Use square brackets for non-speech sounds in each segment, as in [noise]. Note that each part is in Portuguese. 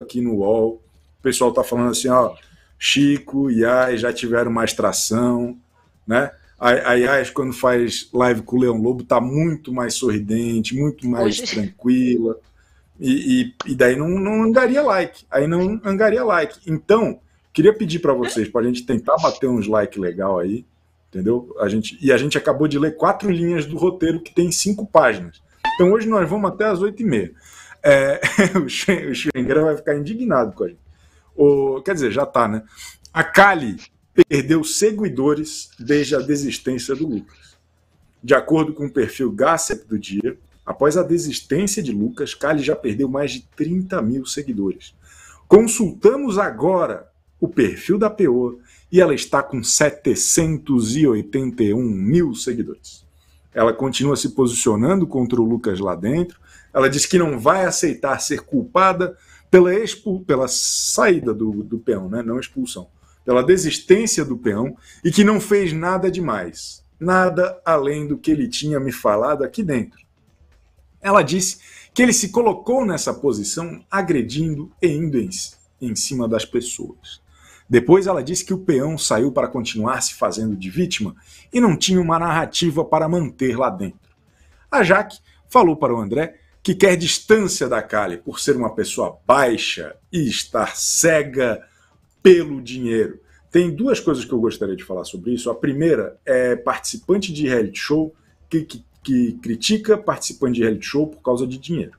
aqui no UOL. O pessoal tá falando assim, ó, Chico e Ai já tiveram mais tração, né? A Yas, quando faz live com o Leão Lobo, tá muito mais sorridente, muito mais Hoje... tranquila. E, e, e, daí não, não angaria like. Aí não angaria like. Então, queria pedir para vocês, para a gente tentar bater uns like legal aí, entendeu? A gente, e a gente acabou de ler quatro linhas do roteiro que tem cinco páginas. Então hoje nós vamos até as oito e meia. É, [laughs] o Schwengerer vai ficar indignado com a gente. O, quer dizer, já tá, né? A Kali perdeu seguidores desde a desistência do Lucas. De acordo com o perfil Gasset do dia, após a desistência de Lucas, Kali já perdeu mais de 30 mil seguidores. Consultamos agora o perfil da PO e ela está com 781 mil seguidores ela continua se posicionando contra o Lucas lá dentro. Ela diz que não vai aceitar ser culpada pela, pela saída do, do peão, né? não expulsão, pela desistência do peão e que não fez nada demais, nada além do que ele tinha me falado aqui dentro. Ela disse que ele se colocou nessa posição agredindo e indo em, em cima das pessoas. Depois ela disse que o peão saiu para continuar se fazendo de vítima e não tinha uma narrativa para manter lá dentro. A Jaque falou para o André que quer distância da Kali por ser uma pessoa baixa e estar cega pelo dinheiro. Tem duas coisas que eu gostaria de falar sobre isso. A primeira é participante de reality show que, que, que critica participante de reality show por causa de dinheiro.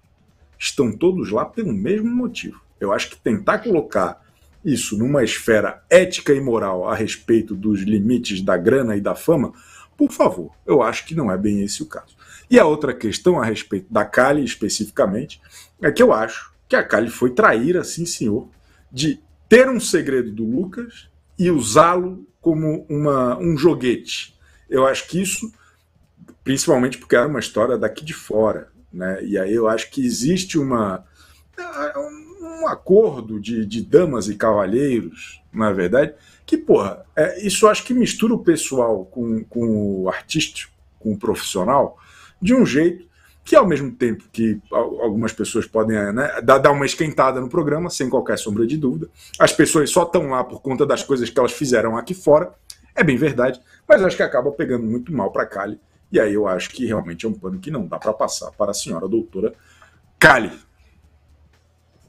Estão todos lá pelo mesmo motivo. Eu acho que tentar colocar isso numa esfera ética e moral a respeito dos limites da grana e da fama, por favor, eu acho que não é bem esse o caso. E a outra questão a respeito da Cali especificamente é que eu acho que a Cali foi traíra, sim senhor, de ter um segredo do Lucas e usá-lo como uma, um joguete. Eu acho que isso, principalmente porque era uma história daqui de fora, né? E aí eu acho que existe uma um acordo de, de damas e cavalheiros, na é verdade, que, porra, é, isso acho que mistura o pessoal com, com o artístico, com o profissional, de um jeito que, ao mesmo tempo que algumas pessoas podem né, dar uma esquentada no programa, sem qualquer sombra de dúvida, as pessoas só estão lá por conta das coisas que elas fizeram aqui fora, é bem verdade, mas acho que acaba pegando muito mal para Cali, e aí eu acho que realmente é um pano que não dá para passar para a senhora doutora Cali.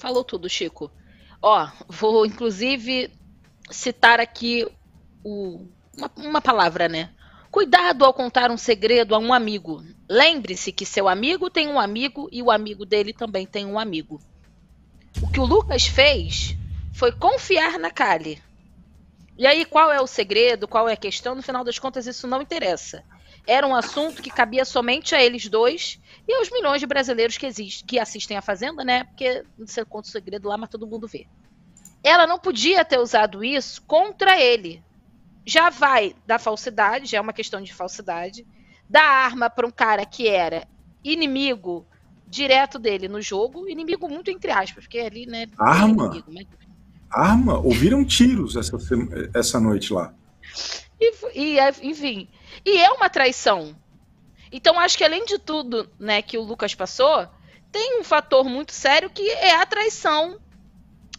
Falou tudo, Chico. Ó, vou inclusive citar aqui o, uma, uma palavra, né? Cuidado ao contar um segredo a um amigo. Lembre-se que seu amigo tem um amigo e o amigo dele também tem um amigo. O que o Lucas fez foi confiar na Kali. E aí, qual é o segredo, qual é a questão? No final das contas, isso não interessa. Era um assunto que cabia somente a eles dois e aos milhões de brasileiros que, existem, que assistem a Fazenda, né? Porque não sei quanto o segredo lá, mas todo mundo vê. Ela não podia ter usado isso contra ele. Já vai da falsidade, já é uma questão de falsidade, da arma para um cara que era inimigo direto dele no jogo, inimigo muito entre aspas, porque ali, né? Arma? inimigo, mas... Arma? Ouviram tiros essa, essa noite lá. E, e, enfim. E é uma traição. Então acho que além de tudo, né, que o Lucas passou, tem um fator muito sério que é a traição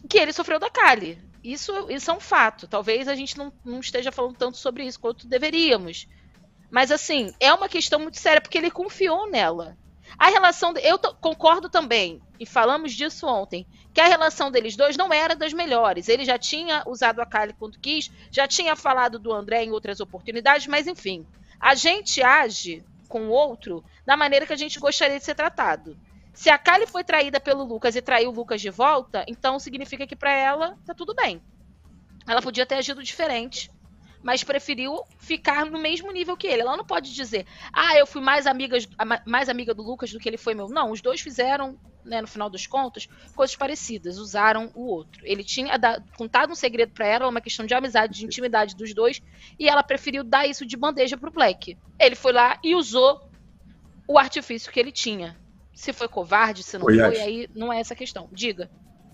que ele sofreu da Kali. Isso, isso é um fato. Talvez a gente não, não esteja falando tanto sobre isso quanto deveríamos. Mas assim, é uma questão muito séria, porque ele confiou nela. A relação. Eu concordo também, e falamos disso ontem, que a relação deles dois não era das melhores. Ele já tinha usado a Kylie quando quis, já tinha falado do André em outras oportunidades, mas enfim. A gente age com o outro da maneira que a gente gostaria de ser tratado. Se a Kali foi traída pelo Lucas e traiu o Lucas de volta, então significa que para ela tá tudo bem. Ela podia ter agido diferente mas preferiu ficar no mesmo nível que ele. Ela não pode dizer, ah, eu fui mais amiga, mais amiga do Lucas do que ele foi meu. Não, os dois fizeram, né, no final dos contos, coisas parecidas, usaram o outro. Ele tinha dado, contado um segredo para ela, uma questão de amizade, de intimidade dos dois, e ela preferiu dar isso de bandeja pro Black. Ele foi lá e usou o artifício que ele tinha. Se foi covarde, se não foi, aí não é essa questão. Diga.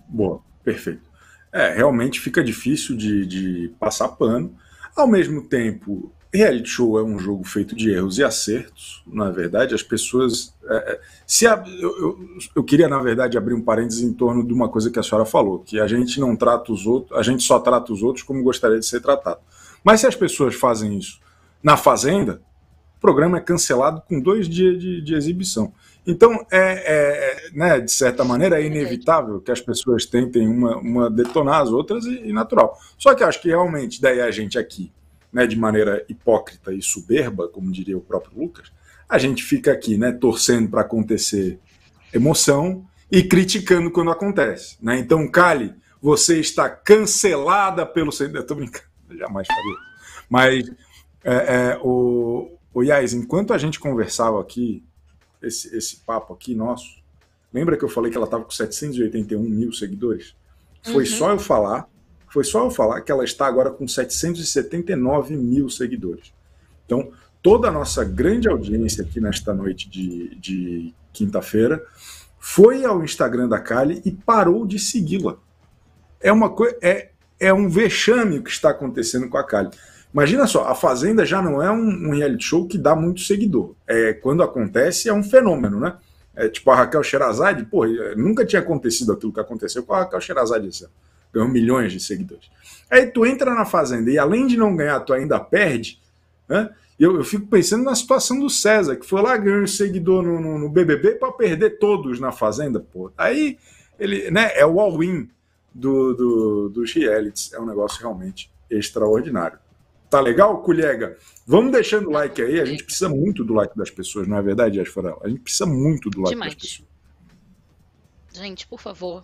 Boa, perfeito. É, realmente fica difícil de, de passar pano. Ao mesmo tempo, reality show é um jogo feito de erros e acertos, na é verdade. As pessoas. É, é se a, eu, eu, eu, queria, na verdade, abrir um parênteses em torno de uma coisa que a senhora falou, que a gente não trata os outros, a gente só trata os outros como gostaria de ser tratado. Mas se as pessoas fazem isso na fazenda, o programa é cancelado com dois dias de, de exibição. Então, é, é, né, de certa maneira, é inevitável que as pessoas tentem uma, uma detonar as outras e, e natural. Só que acho que realmente, daí a gente aqui, né, de maneira hipócrita e soberba, como diria o próprio Lucas, a gente fica aqui né, torcendo para acontecer emoção e criticando quando acontece. Né? Então, Cali, você está cancelada pelo. Estou brincando, jamais faria. Mas é, é, o, Ô enquanto a gente conversava aqui, esse, esse papo aqui nosso, lembra que eu falei que ela estava com 781 mil seguidores? Foi uhum. só eu falar, foi só eu falar que ela está agora com 779 mil seguidores. Então, toda a nossa grande audiência aqui nesta noite de, de quinta-feira foi ao Instagram da Kali e parou de segui-la. É uma coisa, é, é um vexame o que está acontecendo com a Kali. Imagina só, a Fazenda já não é um, um reality show que dá muito seguidor. É, quando acontece, é um fenômeno, né? É, tipo a Raquel Sherazade, pô, é, nunca tinha acontecido aquilo que aconteceu com a Raquel Sherazade esse ano. Ganhou milhões de seguidores. Aí tu entra na Fazenda e além de não ganhar, tu ainda perde, né? Eu, eu fico pensando na situação do César, que foi lá, ganhou um seguidor no, no, no BBB para perder todos na Fazenda, pô. Aí ele, né, é o all-in do, do, dos realities. É um negócio realmente extraordinário. Tá legal, colega? Vamos deixando o like aí. A gente precisa muito do like das pessoas, não é verdade, Jasforel? A gente precisa muito do like Demais. das pessoas. Gente, por favor,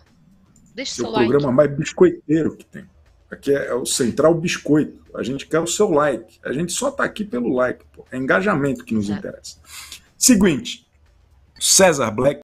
deixe seu, seu like. É o programa mais biscoiteiro que tem. Aqui é, é, o Central Biscoito. A gente quer o seu like. A gente só tá aqui pelo like, pô. É engajamento que nos é. interessa. Seguinte, César Black